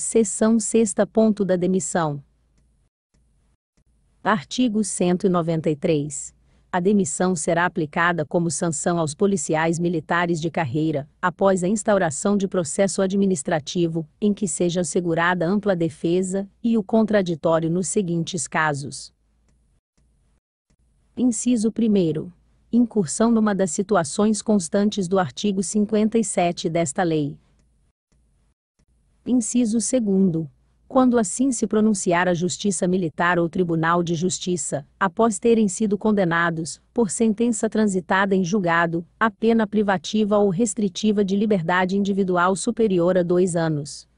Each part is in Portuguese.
Seção 6. Ponto da demissão. Artigo 193. A demissão será aplicada como sanção aos policiais militares de carreira, após a instauração de processo administrativo, em que seja assegurada ampla defesa e o contraditório nos seguintes casos. Inciso 1. Incursão numa das situações constantes do artigo 57 desta lei, Inciso 2. Quando assim se pronunciar a Justiça Militar ou Tribunal de Justiça, após terem sido condenados, por sentença transitada em julgado, a pena privativa ou restritiva de liberdade individual superior a dois anos.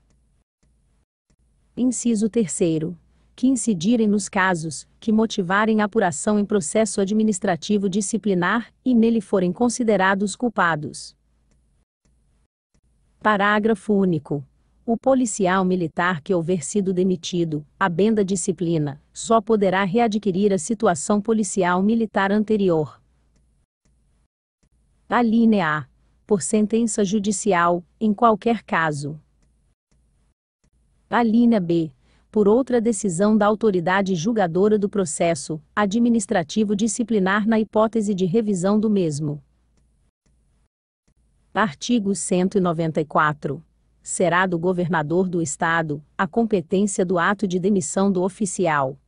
Inciso 3 que incidirem nos casos que motivarem apuração em processo administrativo disciplinar e nele forem considerados culpados. Parágrafo único. O policial militar que houver sido demitido, à benda disciplina, só poderá readquirir a situação policial militar anterior. Alínea A. Por sentença judicial, em qualquer caso. Alínea B. Por outra decisão da autoridade julgadora do processo, administrativo disciplinar na hipótese de revisão do mesmo. Artigo 194 será do governador do Estado a competência do ato de demissão do oficial.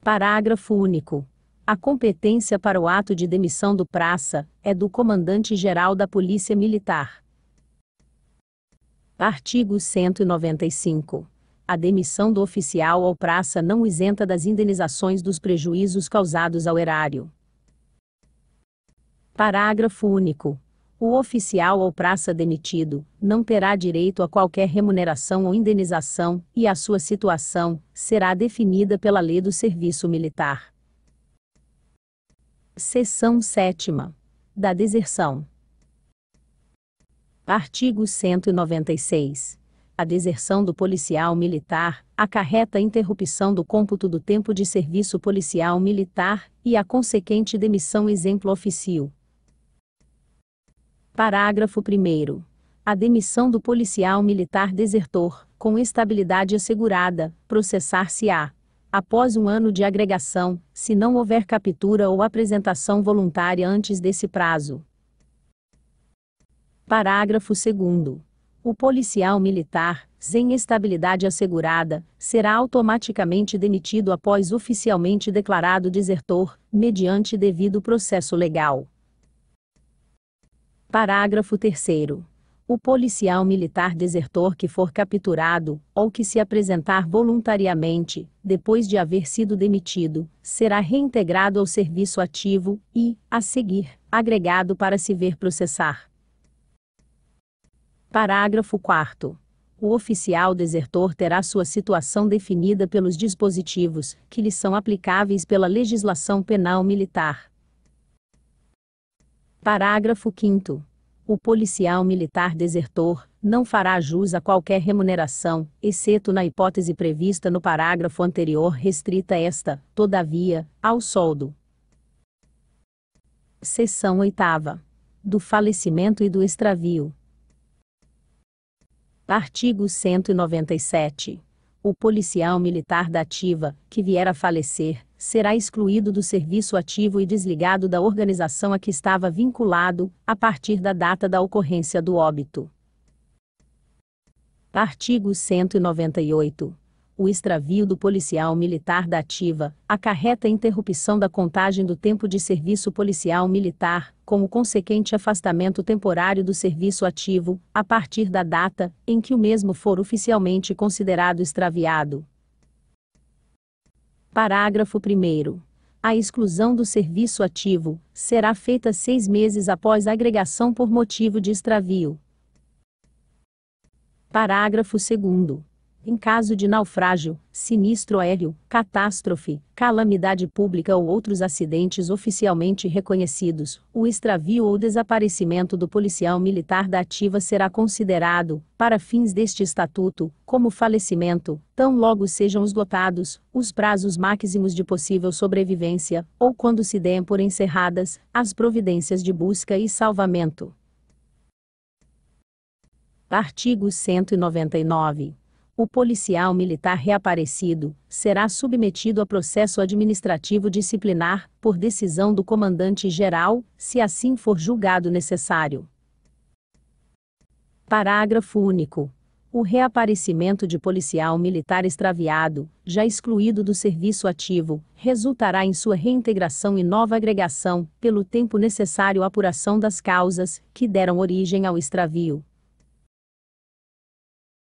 Parágrafo único. A competência para o ato de demissão do praça é do comandante-geral da Polícia Militar. Artigo 195. A demissão do oficial ao praça não isenta das indenizações dos prejuízos causados ao erário. Parágrafo único o oficial ou praça demitido não terá direito a qualquer remuneração ou indenização, e a sua situação será definida pela lei do serviço militar. Seção 7 da deserção. Artigo 196. A deserção do policial militar acarreta a interrupção do cômputo do tempo de serviço policial militar e a consequente demissão exemplo oficial. Parágrafo 1. A demissão do policial militar desertor, com estabilidade assegurada, processar-se-á. Após um ano de agregação, se não houver captura ou apresentação voluntária antes desse prazo. Parágrafo 2. O policial militar, sem estabilidade assegurada, será automaticamente demitido após oficialmente declarado desertor, mediante devido processo legal. Parágrafo 3 o policial militar desertor que for capturado, ou que se apresentar voluntariamente, depois de haver sido demitido, será reintegrado ao serviço ativo e, a seguir, agregado para se ver processar. Parágrafo 4. O oficial desertor terá sua situação definida pelos dispositivos que lhe são aplicáveis pela legislação penal militar. Parágrafo 5 o policial militar desertor não fará jus a qualquer remuneração, exceto na hipótese prevista no parágrafo anterior, restrita esta, todavia, ao soldo. Seção 8 do falecimento e do extravio. Artigo 197. O policial militar da ativa, que vier a falecer, será excluído do serviço ativo e desligado da organização a que estava vinculado, a partir da data da ocorrência do óbito. Artigo 198. O extravio do policial militar da ativa acarreta interrupção da contagem do tempo de serviço policial militar, como consequente afastamento temporário do serviço ativo, a partir da data em que o mesmo for oficialmente considerado extraviado. Parágrafo 1. A exclusão do serviço ativo será feita seis meses após agregação por motivo de extravio. Parágrafo 2. Em caso de naufrágio, sinistro aéreo, catástrofe, calamidade pública ou outros acidentes oficialmente reconhecidos, o extravio ou desaparecimento do policial militar da ativa será considerado, para fins deste estatuto, como falecimento, tão logo sejam esgotados os prazos máximos de possível sobrevivência, ou quando se deem por encerradas as providências de busca e salvamento. Artigo 199 o policial militar reaparecido será submetido a processo administrativo disciplinar por decisão do comandante-geral, se assim for julgado necessário. Parágrafo único. O reaparecimento de policial militar extraviado, já excluído do serviço ativo, resultará em sua reintegração e nova agregação, pelo tempo necessário à apuração das causas que deram origem ao extravio.